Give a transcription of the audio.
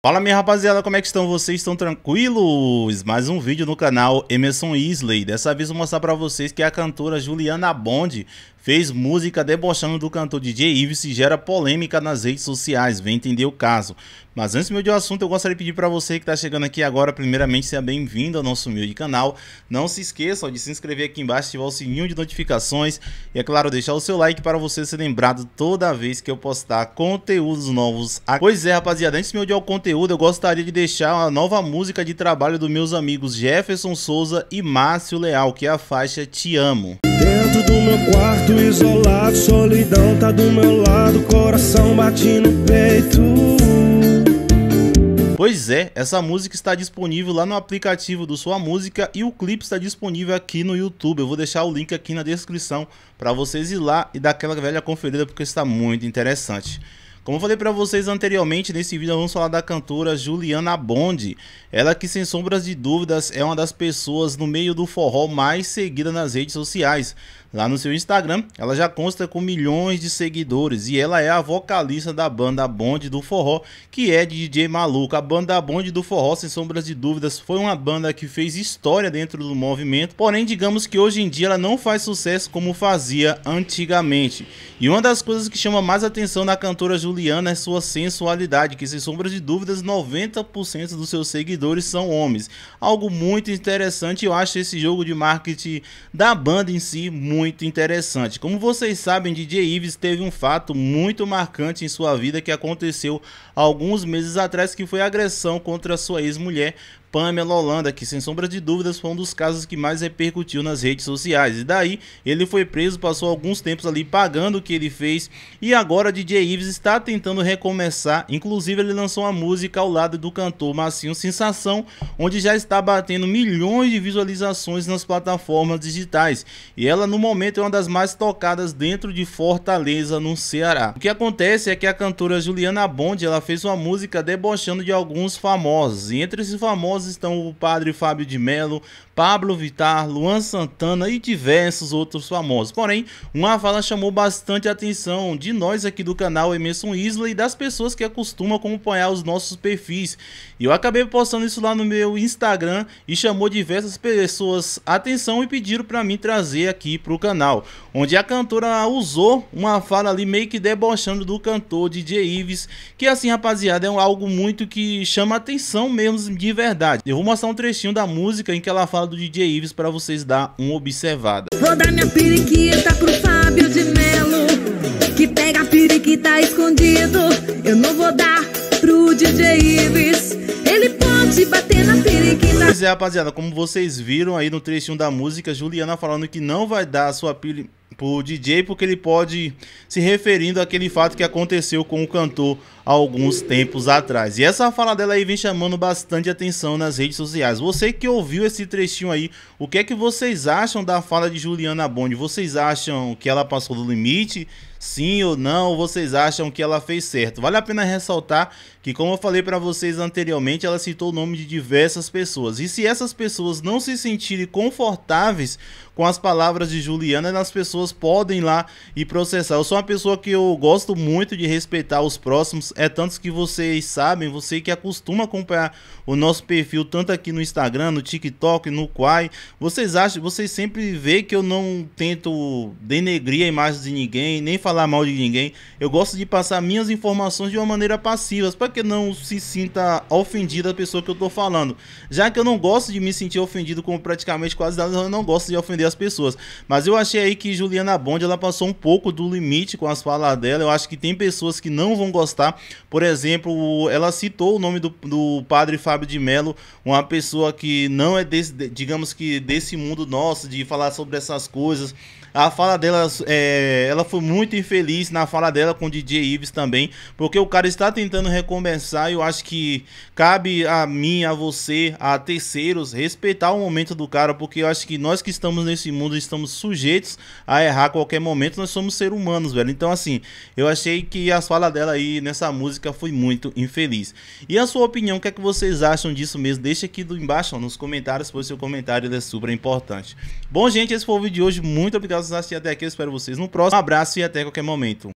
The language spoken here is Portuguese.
Fala minha rapaziada, como é que estão vocês? Estão tranquilos? Mais um vídeo no canal Emerson Isley. Dessa vez vou mostrar pra vocês que é a cantora Juliana Bond fez música debochando do cantor DJ Ives e gera polêmica nas redes sociais, vem entender o caso. Mas antes meu de um assunto, eu gostaria de pedir para você que está chegando aqui agora, primeiramente, seja bem-vindo ao nosso humilde canal. Não se esqueça de se inscrever aqui embaixo, ativar o sininho de notificações e, é claro, deixar o seu like para você ser lembrado toda vez que eu postar conteúdos novos. Aqui. Pois é, rapaziada, antes meu de um conteúdo, eu gostaria de deixar uma nova música de trabalho dos meus amigos Jefferson Souza e Márcio Leal, que é a faixa Te Amo dentro do meu quarto, isolado, solidão tá do meu lado, coração bate no peito. Pois é, essa música está disponível lá no aplicativo do Sua Música e o clipe está disponível aqui no YouTube. Eu vou deixar o link aqui na descrição para vocês ir lá e dar aquela velha conferida porque está muito interessante. Como eu falei para vocês anteriormente, nesse vídeo vamos falar da cantora Juliana Bonde. Ela que, sem sombras de dúvidas, é uma das pessoas no meio do forró mais seguida nas redes sociais. Lá no seu Instagram, ela já consta com milhões de seguidores e ela é a vocalista da banda Bonde do Forró, que é de DJ Maluco. A banda Bonde do Forró, sem sombras de dúvidas, foi uma banda que fez história dentro do movimento, porém digamos que hoje em dia ela não faz sucesso como fazia antigamente. E uma das coisas que chama mais atenção da cantora Juliana Juliana é sua sensualidade, que sem sombra de dúvidas 90% dos seus seguidores são homens. Algo muito interessante, eu acho esse jogo de marketing da banda em si muito interessante. Como vocês sabem, DJ Ives teve um fato muito marcante em sua vida que aconteceu alguns meses atrás, que foi a agressão contra sua ex-mulher Pamela Holanda, que sem sombra de dúvidas foi um dos casos que mais repercutiu nas redes sociais. E daí ele foi preso, passou alguns tempos ali pagando o que ele fez e agora DJ Ives está tentando recomeçar. Inclusive ele lançou uma música ao lado do cantor Massinho Sensação, onde já está batendo milhões de visualizações nas plataformas digitais. E ela no momento é uma das mais tocadas dentro de Fortaleza, no Ceará. O que acontece é que a cantora Juliana Bond, ela fez uma música debochando de alguns famosos. E entre esses famosos nós estão o padre Fábio de Mello, Pablo Vitar, Luan Santana e diversos outros famosos. Porém, uma fala chamou bastante a atenção de nós aqui do canal Emerson Isla e das pessoas que acostumam acompanhar os nossos perfis. E eu acabei postando isso lá no meu Instagram e chamou diversas pessoas atenção e pediram para mim trazer aqui para o canal, onde a cantora usou uma fala ali meio que debochando do cantor DJ Ives, que assim, rapaziada, é algo muito que chama atenção mesmo de verdade verdade. Eu vou mostrar um trechinho da música em que ela fala do DJ Ives para vocês dar uma observada. Vou dar minha periquita pro Fábio de Melo, que pega a periquita escondido. Eu não vou dar pro DJ Ives, ele pode bater na periquita. Pois é, rapaziada, como vocês viram aí no trechinho da música, Juliana falando que não vai dar a sua pele pro DJ, porque ele pode se referindo àquele fato que aconteceu com o cantor há alguns tempos atrás. E essa fala dela aí vem chamando bastante atenção nas redes sociais. Você que ouviu esse trechinho aí, o que é que vocês acham da fala de Juliana Bond? Vocês acham que ela passou do limite? Sim ou não, vocês acham que ela fez certo? Vale a pena ressaltar que, como eu falei para vocês anteriormente, ela citou o nome de diversas pessoas. E se essas pessoas não se sentirem confortáveis com as palavras de Juliana, as pessoas podem ir lá e processar. Eu sou uma pessoa que eu gosto muito de respeitar os próximos, é tantos que vocês sabem, você que acostuma acompanhar o nosso perfil tanto aqui no Instagram, no TikTok, no Quai, vocês acham, vocês sempre vê que eu não tento denegrir a imagem de ninguém, nem falar mal de ninguém. Eu gosto de passar minhas informações de uma maneira passiva, para que não se sinta ofendida a pessoa que eu tô falando. Já que eu não gosto de me sentir ofendido como praticamente quase nada, eu não gosto de ofender as pessoas. Mas eu achei aí que Juliana Bond ela passou um pouco do limite com as falas dela. Eu acho que tem pessoas que não vão gostar. Por exemplo, ela citou o nome do, do padre Fábio de Mello, uma pessoa que não é desse, digamos que desse mundo nosso de falar sobre essas coisas a fala dela, é, ela foi muito infeliz na fala dela com o DJ Ives também, porque o cara está tentando recomeçar e eu acho que cabe a mim, a você, a terceiros, respeitar o momento do cara, porque eu acho que nós que estamos nesse mundo estamos sujeitos a errar a qualquer momento, nós somos seres humanos, velho. Então, assim, eu achei que a fala dela aí nessa música foi muito infeliz. E a sua opinião, o que é que vocês acham disso mesmo? Deixa aqui do embaixo ó, nos comentários, pois seu comentário é super importante. Bom, gente, esse foi o vídeo de hoje. Muito obrigado maravilhosas assistir até aqui. Eu espero vocês no próximo. Um abraço e até qualquer momento.